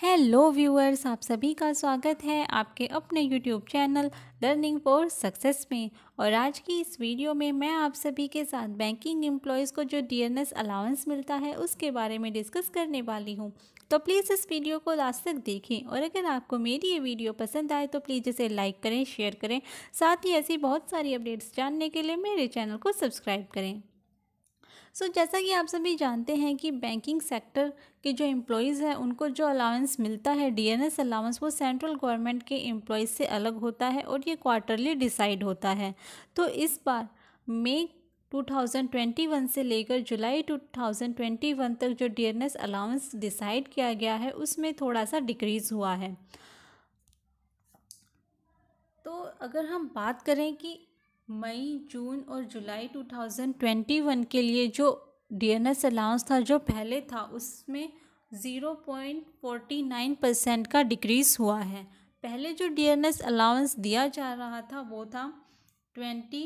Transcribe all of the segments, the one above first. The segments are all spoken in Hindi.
हेलो व्यूअर्स आप सभी का स्वागत है आपके अपने YouTube channel learning for success में और आज की इस वीडियो में मैं आप सभी के साथ बैंकिंग एम्प्लॉयज़ को जो डीएनएस अलाउंस मिलता है उसके बारे में डिस्कस करने वाली हूँ तो प्लीज़ इस वीडियो को लास्ट तक देखें और अगर आपको मेरी ये वीडियो पसंद आए तो प्लीज़ इसे लाइक करें शेयर करें साथ ही ऐसी बहुत सारी अपडेट्स जानने के लिए मेरे चैनल को सब्सक्राइब करें सो so, जैसा कि आप सभी जानते हैं कि बैंकिंग सेक्टर के जो एम्प्लॉयज़ हैं उनको जो अलाउंस मिलता है डीएनएस अलाउंस वो सेंट्रल गवर्नमेंट के एम्प्लॉयज़ से अलग होता है और ये क्वार्टरली डिसाइड होता है तो इस बार मई 2021 से लेकर जुलाई 2021 तक जो डीएनएस अलाउंस डिसाइड किया गया है उसमें थोड़ा सा डिक्रीज़ हुआ है तो अगर हम बात करें कि मई जून और जुलाई 2021 के लिए जो डी एन एस अलाउंस था जो पहले था उसमें zero point forty nine percent का डिक्रीज़ हुआ है पहले जो डी एन एस अलाउंस दिया जा रहा था वो था twenty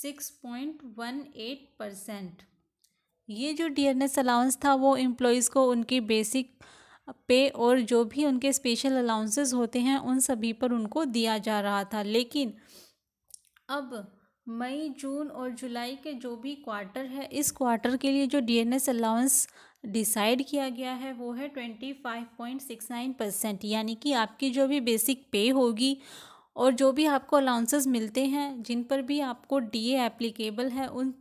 six point one eight percent ये जो डी एन एस अलाउंस था वो एम्प्लॉयज़ को उनकी बेसिक पे और जो भी उनके स्पेशल अलाउंसेस होते हैं उन सभी पर उनको दिया जा रहा था लेकिन अब मई जून और जुलाई के जो भी क्वार्टर है इस क्वार्टर के लिए जो डीएनएस अलाउंस डिसाइड किया गया है वो है twenty five point six nine percent यानी कि आपकी जो भी बेसिक पे होगी और जो भी आपको अलाउंसेस मिलते हैं जिन पर भी आपको डीए एप्लीकेबल है उन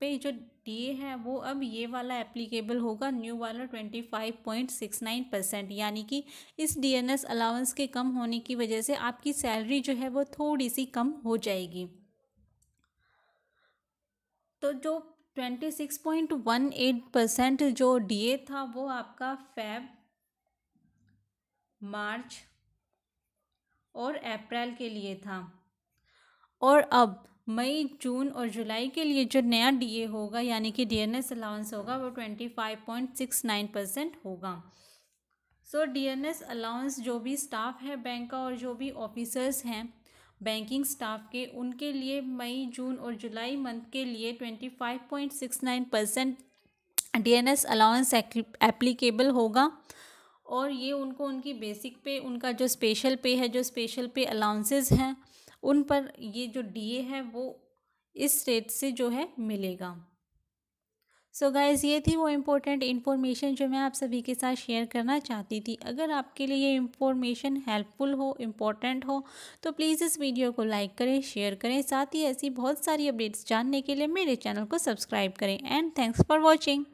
पे जो डीए है वो अब ये वाला एप्लीकेबल होगा न्यू वाला twenty five point six nine percent यानी कि इस डीएनएस अलाउंस के कम होने की वजह से आपकी सैलरी जो है वो थोड़ी सी कम हो जाएगी तो जो twenty six point one eight percent जो डीए था वो आपका फैब मार्च और अप्रैल के लिए था और अब मई जून और जुलाई के लिए जो नया डीए होगा यानी कि डीएनएस अलाउंस होगा वो twenty five point six nine percent होगा सो डीएनएस अलाउंस जो भी स्टाफ है बैंक का और जो भी ऑफिसर्स हैं बैंकिंग स्टाफ के उनके लिए मई जून और जुलाई मंथ के लिए twenty five point six nine percent D N S allowance applicable होगा और ये उनको उनकी बेसिक पे उनका जो स्पेशल पे है जो स्पेशल पे अलाउंसेज हैं उन पर ये जो डीए है वो इस रेट से जो है मिलेगा सो so गाइज़ ये थी वो इम्पोर्टेंट इन्फॉर्मेशन जो मैं आप सभी के साथ शेयर करना चाहती थी अगर आपके लिए ये इन्फॉर्मेशन हेल्पफुल हो इम्पॉर्टेंट हो तो प्लीज़ इस वीडियो को लाइक करें शेयर करें साथ ही ऐसी बहुत सारी अपडेट्स जानने के लिए मेरे चैनल को सब्सक्राइब करें एंड थैंक्स फॉर वॉचिंग